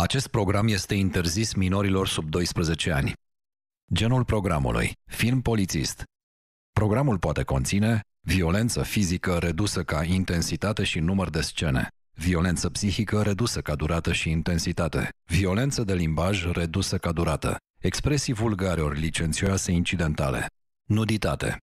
Acest program este interzis minorilor sub 12 ani. Genul programului, film polițist. Programul poate conține violență fizică redusă ca intensitate și număr de scene, violență psihică redusă ca durată și intensitate, violență de limbaj redusă ca durată, expresii vulgare ori licențioase incidentale, nuditate,